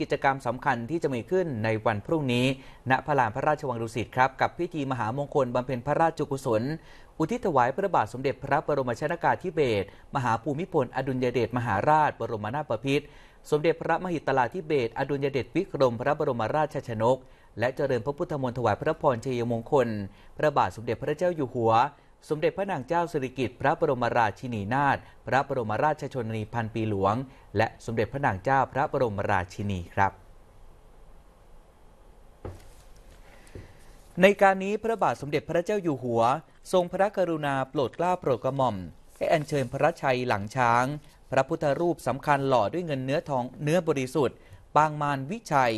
กิจกรรม สำคัญที่จะมีขึ้นในวันพรุ่งนี้ ณ พระลานพระราชวังดุสิตครับ กับพิธีมหามงคลบำเพ็ญพระราชกุศล อุทิศถวายพระบาทสมเด็จพระบรมชนากาธิเบศรมหาภูมิพลอดุลยเดชมหาราช บรมนาถบพิตร สมเด็จพระมหิตลาธิเบศรอดุลยเดชวิกรม พระบรมราชชนก และเจริญพระพุทธมนต์ถวายพระพรชัยมงคล พระบาทสมเด็จพระเจ้าอยู่หัวสมเด็จพระนางเจ้าสิริกิติ์พระบรมราชินีนาถ พระบรมราชชนนีพันปีหลวง และสมเด็จพระนางเจ้าพระบรมราชินีครับ ในการนี้พระบาทสมเด็จพระเจ้าอยู่หัว ทรงพระกรุณาโปรดเกล้าโปรดกระหม่อม ให้อัญเชิญพระชัยหลังช้าง พระพุทธรูปสำคัญหล่อด้วยเงินเนื้อทองเนื้อบริสุทธิ์ปางมารวิชัย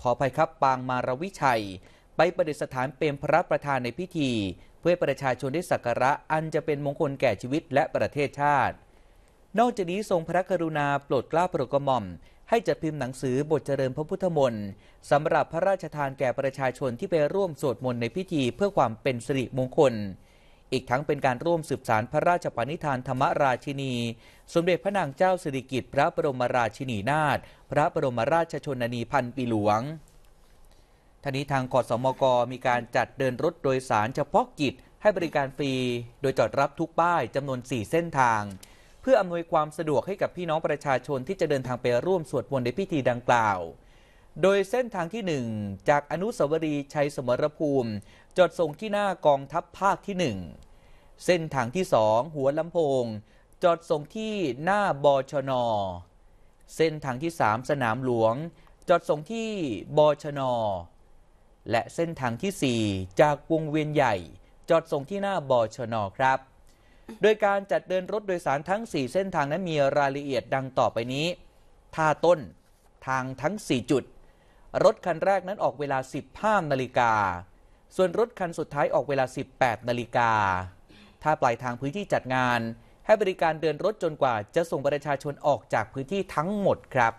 ขอภัยครับปางมารวิชัย ไปประดิษฐานเป็นพระประธานในพิธีเพื่อประชาชนได้สักการะ อันจะเป็นมงคลแก่ชีวิตและประเทศชาติ นอกจากนี้ทรงพระกรุณาโปรดกล้าโปรดกระหม่อมให้จัดพิมพ์หนังสือบทเจริญพระพุทธมนต์สำหรับพระราชทานแก่ประชาชนที่ไปร่วมสวดมนต์ในพิธีเพื่อความเป็นสิริมงคล อีกทั้งเป็นการร่วมสืบสารพระราชปณิธานธรรมราชินี สมเด็จพระนางเจ้าสิริกิติ์พระบรมราชินีนาถพระบรมราชชนนีพันปีหลวงท่านี้ทางกสมกมีการจัดเดินรถโดยสารเฉพาะกิจให้บริการฟรี โดยจอดรับทุกป้ายจำนวน 4 เส้นทาง เพื่ออำนวยความสะดวกให้กับพี่น้องประชาชนที่จะเดินทางไปร่วมสวดมนต์ในพิธีดังกล่าว โดยเส้นทางที่1จากอนุสาวรีย์ชัยสมรภูมิ จอดส่งที่หน้ากองทัพภาคที่ 1 เส้นทางที่2หัวลำโพงจอดส่งที่หน้าบชน เส้นทางที่3สนามหลวง จอดส่งที่บชนและเส้นทางที่ 4 จากวงเวียนใหญ่ จอดส่งที่หน้าบชนครับ โดยการจัดเดินรถโดยสารทั้ง 4 เส้นทางนั้นมีรายละเอียดดังต่อไปนี้ท่าต้นทางทั้ง4จุดรถคันแรกนั้นออกเวลา15นาฬิกาส่วนรถคันสุดท้ายออกเวลา 18นาฬิกาถ้าปลายทางพื้นที่จัดงาน ให้บริการเดินรถจนกว่าจะส่งประชาชนออกจากพื้นที่ทั้งหมดครับ